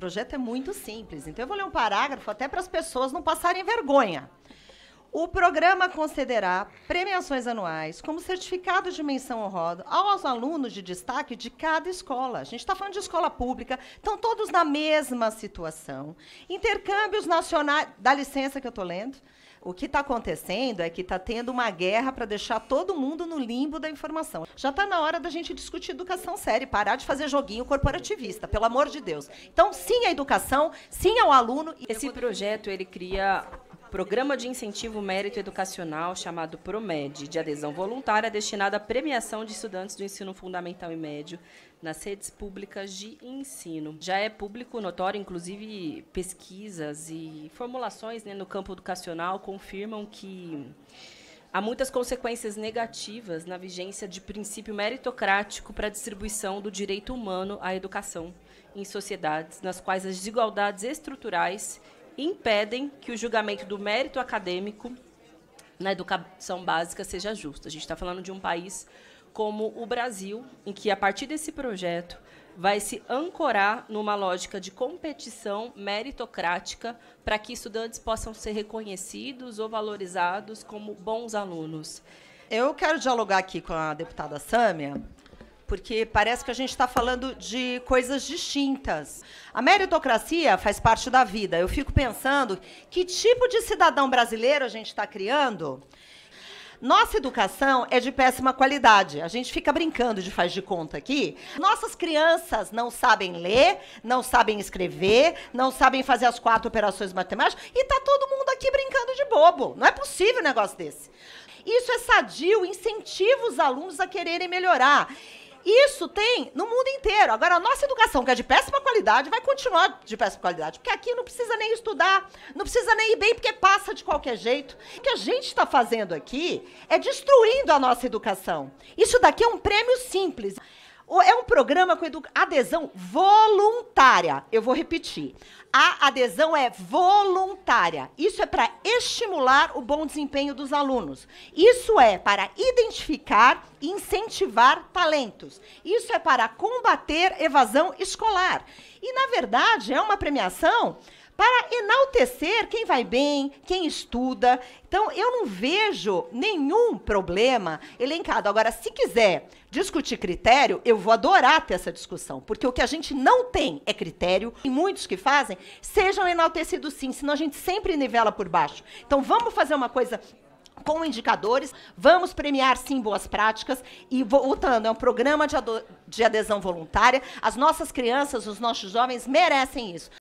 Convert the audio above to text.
projeto é muito simples. Então, eu vou ler um parágrafo até para as pessoas não passarem vergonha. O programa concederá premiações anuais como certificado de menção honrosa aos alunos de destaque de cada escola. A gente está falando de escola pública, estão todos na mesma situação. Intercâmbios nacionais. Dá licença que eu estou lendo. O que está acontecendo é que está tendo uma guerra para deixar todo mundo no limbo da informação. Já está na hora da gente discutir educação séria e parar de fazer joguinho corporativista, pelo amor de Deus. Então, sim à educação, sim ao aluno. Esse projeto, ele cria programa de incentivo mérito educacional chamado PROMED, de adesão voluntária destinado à premiação de estudantes do ensino fundamental e médio nas redes públicas de ensino. Já é público notório, inclusive, pesquisas e formulações né, no campo educacional confirmam que há muitas consequências negativas na vigência de princípio meritocrático para a distribuição do direito humano à educação em sociedades nas quais as desigualdades estruturais impedem que o julgamento do mérito acadêmico na educação básica seja justo. A gente está falando de um país como o Brasil, em que, a partir desse projeto, vai se ancorar numa lógica de competição meritocrática para que estudantes possam ser reconhecidos ou valorizados como bons alunos. Eu quero dialogar aqui com a deputada Sâmia porque parece que a gente está falando de coisas distintas. A meritocracia faz parte da vida. Eu fico pensando que tipo de cidadão brasileiro a gente está criando. Nossa educação é de péssima qualidade. A gente fica brincando de faz de conta aqui. Nossas crianças não sabem ler, não sabem escrever, não sabem fazer as quatro operações matemáticas e tá todo mundo aqui brincando de bobo. Não é possível um negócio desse. Isso é sadio, incentiva os alunos a quererem melhorar. Isso tem no mundo inteiro. Agora, a nossa educação, que é de péssima qualidade, vai continuar de péssima qualidade. Porque aqui não precisa nem estudar, não precisa nem ir bem, porque passa de qualquer jeito. O que a gente está fazendo aqui é destruindo a nossa educação. Isso daqui é um prêmio simples. É um programa com adesão voluntária. Eu vou repetir. A adesão é voluntária. Isso é para estimular o bom desempenho dos alunos. Isso é para identificar e incentivar talentos. Isso é para combater evasão escolar. E, na verdade, é uma premiação para enaltecer quem vai bem, quem estuda. Então, eu não vejo nenhum problema elencado. Agora, se quiser discutir critério, eu vou adorar ter essa discussão, porque o que a gente não tem é critério, e muitos que fazem sejam enaltecidos sim, senão a gente sempre nivela por baixo. Então, vamos fazer uma coisa com indicadores, vamos premiar sim boas práticas e voltando, é um programa de, de adesão voluntária. As nossas crianças, os nossos jovens merecem isso.